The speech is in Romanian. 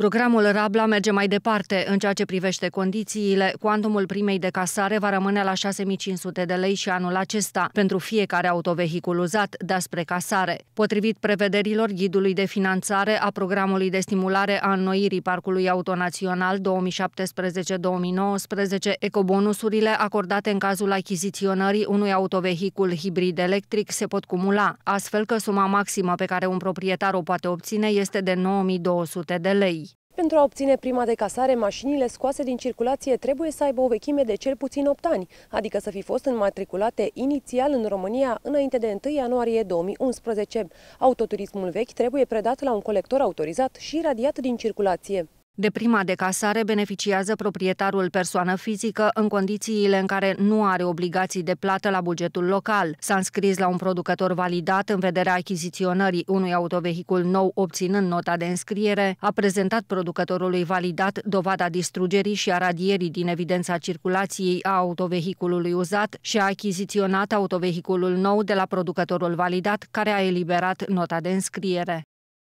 Programul Rabla merge mai departe în ceea ce privește condițiile. Cuantumul primei de casare va rămâne la 6500 de lei și anul acesta pentru fiecare autovehicul uzat despre casare. Potrivit prevederilor ghidului de finanțare a programului de stimulare a înnoirii Parcului Autonațional 2017-2019, ecobonusurile acordate în cazul achiziționării unui autovehicul hibrid electric se pot cumula, astfel că suma maximă pe care un proprietar o poate obține este de 9200 de lei. Pentru a obține prima de casare, mașinile scoase din circulație trebuie să aibă o vechime de cel puțin 8 ani, adică să fi fost înmatriculate inițial în România înainte de 1 ianuarie 2011. Autoturismul vechi trebuie predat la un colector autorizat și radiat din circulație. De prima de casare beneficiază proprietarul persoană fizică în condițiile în care nu are obligații de plată la bugetul local. S-a înscris la un producător validat în vederea achiziționării unui autovehicul nou obținând nota de înscriere, a prezentat producătorului validat dovada distrugerii și a radierii din evidența circulației a autovehiculului uzat și a achiziționat autovehiculul nou de la producătorul validat care a eliberat nota de înscriere.